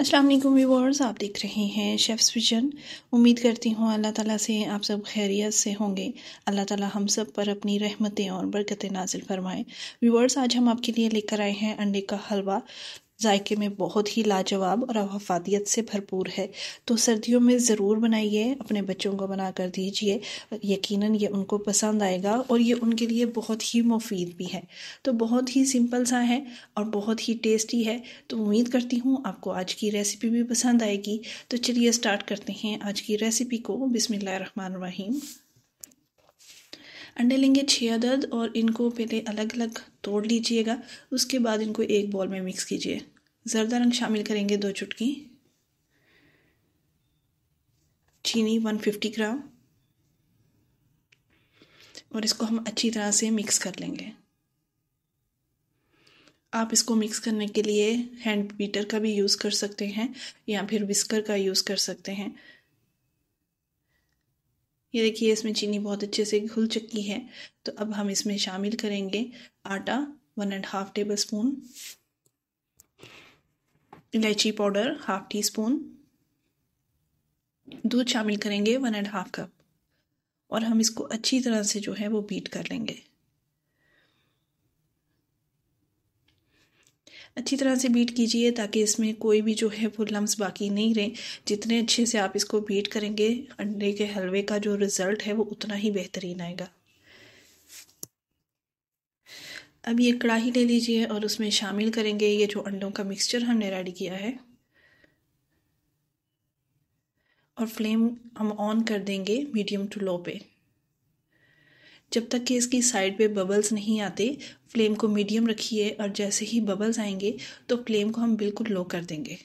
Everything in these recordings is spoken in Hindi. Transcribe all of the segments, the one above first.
अस्सलाम वालेकुम व्यूअर्स आप देख रहे हैं शेफ़्स विजन उम्मीद करती हूँ अल्लाह ताला से आप सब खैरियत से होंगे अल्लाह ताला हम सब पर अपनी रहमतें और बरकतें नाजिल फरमाएं व्यूअर्स आज हम आपके लिए लेकर आए हैं अंडे का हलवा जायके में बहुत ही लाजवाब और अफादियत से भरपूर है तो सर्दियों में ज़रूर बनाइए अपने बच्चों को बना कर दीजिए यक़ीन ये उनको पसंद आएगा और ये उनके लिए बहुत ही मुफीद भी है तो बहुत ही सिंपल सा है और बहुत ही टेस्टी है तो उम्मीद करती हूँ आपको आज की रेसिपी भी पसंद आएगी तो चलिए स्टार्ट करते हैं आज की रेसिपी को रही अंडे लेंगे छः अदद और इनको पहले अलग अलग तोड़ लीजिएगा उसके बाद इनको एक बॉल में मिक्स कीजिए ज़रदा रंग शामिल करेंगे दो चुटकी चीनी 150 ग्राम और इसको हम अच्छी तरह से मिक्स कर लेंगे आप इसको मिक्स करने के लिए हैंड बीटर का भी यूज़ कर सकते हैं या फिर विस्कर का यूज़ कर सकते हैं ये देखिए इसमें चीनी बहुत अच्छे से घुल चुकी है तो अब हम इसमें शामिल करेंगे आटा one and half tablespoon इलायची पाउडर हाफ टी स्पून दूध शामिल करेंगे वन एंड हाफ कप और हम इसको अच्छी तरह से जो है वो बीट कर लेंगे अच्छी तरह से बीट कीजिए ताकि इसमें कोई भी जो है वो लम्स बाकी नहीं रहे जितने अच्छे से आप इसको बीट करेंगे अंडे के हलवे का जो रिज़ल्ट है वो उतना ही बेहतरीन आएगा अब ये कढ़ाही ले लीजिए और उसमें शामिल करेंगे ये जो अंडों का मिक्सचर हमने रेडी किया है और फ्लेम हम ऑन कर देंगे मीडियम टू लो पे जब तक कि इसकी साइड पे बबल्स नहीं आते फ्लेम को मीडियम रखिए और जैसे ही बबल्स आएंगे तो फ्लेम को हम बिल्कुल लो कर देंगे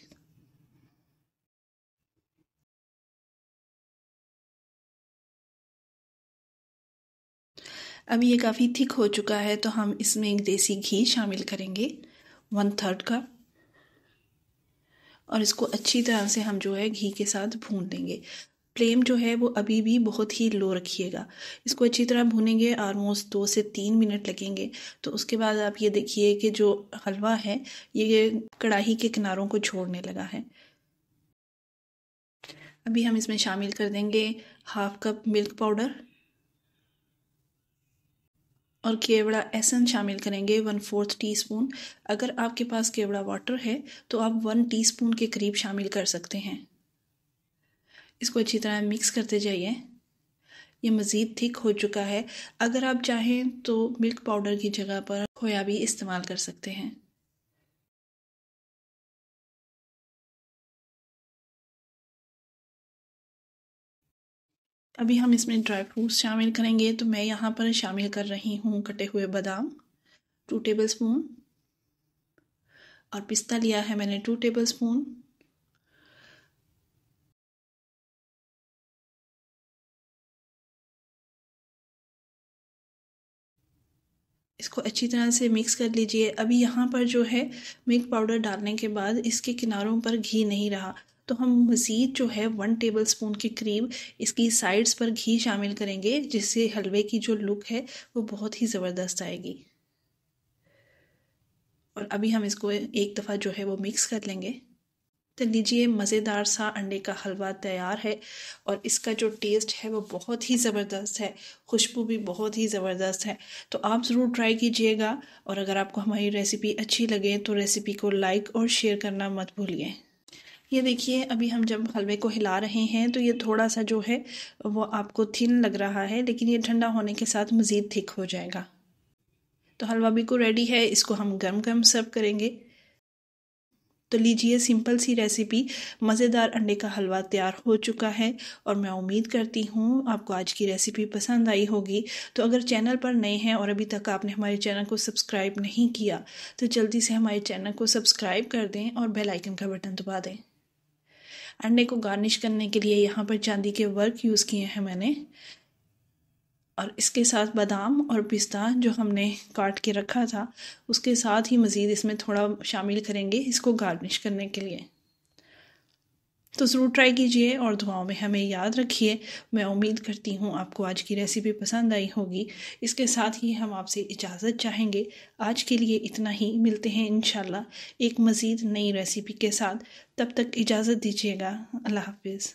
अब ये काफ़ी थिक हो चुका है तो हम इसमें एक देसी घी शामिल करेंगे वन थर्ड का और इसको अच्छी तरह से हम जो है घी के साथ भून लेंगे फ्लेम जो है वो अभी भी बहुत ही लो रखिएगा इसको अच्छी तरह भुनेंगे आलमोस्ट दो से तीन मिनट लगेंगे तो उसके बाद आप ये देखिए कि जो हलवा है ये कढ़ाई के किनारों को छोड़ने लगा है अभी हम इसमें शामिल कर देंगे हाफ कप मिल्क पाउडर और केवड़ा एसन शामिल करेंगे वन फोर्थ टीस्पून अगर आपके पास केवड़ा वाटर है तो आप वन टीस्पून के करीब शामिल कर सकते हैं इसको अच्छी तरह मिक्स करते जाइए ये मज़ीद थिक हो चुका है अगर आप चाहें तो मिल्क पाउडर की जगह पर खोया भी इस्तेमाल कर सकते हैं अभी हम इसमें ड्राई फ्रूट्स शामिल करेंगे तो मैं यहाँ पर शामिल कर रही हूँ कटे हुए बादाम टू टेबल स्पून और पिस्ता लिया है मैंने टू टेबल स्पून इसको अच्छी तरह से मिक्स कर लीजिए अभी यहाँ पर जो है मिल्क पाउडर डालने के बाद इसके किनारों पर घी नहीं रहा तो हम मज़ीद जो है वन टेबल स्पून के करीब इसकी साइड्स पर घी शामिल करेंगे जिससे हलवे की जो लुक है वो बहुत ही ज़बरदस्त आएगी और अभी हम इसको एक दफ़ा जो है वो मिक्स कर लेंगे तो लीजिए मज़ेदार सा अंडे का हलवा तैयार है और इसका जो टेस्ट है वो बहुत ही ज़बरदस्त है खुशबू भी बहुत ही ज़बरदस्त है तो आप ज़रूर ट्राई कीजिएगा और अगर आपको हमारी रेसिपी अच्छी लगे तो रेसिपी को लाइक और शेयर करना मत भूलिए ये देखिए अभी हम जब हलवे को हिला रहे हैं तो ये थोड़ा सा जो है वो आपको थिन लग रहा है लेकिन ये ठंडा होने के साथ मज़ीद थिक हो जाएगा तो हलवा बिल्कुल रेडी है इसको हम गर्म गर्म सर्व करेंगे तो लीजिए सिंपल सी रेसिपी मज़ेदार अंडे का हलवा तैयार हो चुका है और मैं उम्मीद करती हूँ आपको आज की रेसिपी पसंद आई होगी तो अगर चैनल पर नए हैं और अभी तक आपने हमारे चैनल को सब्सक्राइब नहीं किया तो जल्दी से हमारे चैनल को सब्सक्राइब कर दें और बेल आइकन का बटन दबा दें अंडे को गार्निश करने के लिए यहाँ पर चांदी के वर्क यूज़ किए हैं मैंने और इसके साथ बादाम और पिस्ता जो हमने काट के रखा था उसके साथ ही मज़ीद इसमें थोड़ा शामिल करेंगे इसको गार्निश करने के लिए तो ज़रूर ट्राई कीजिए और दुआओं में हमें याद रखिए मैं उम्मीद करती हूँ आपको आज की रेसिपी पसंद आई होगी इसके साथ ही हम आपसे इजाज़त चाहेंगे आज के लिए इतना ही मिलते हैं इन एक मज़ीद नई रेसिपी के साथ तब तक इजाज़त दीजिएगा अल्लाह हाफिज़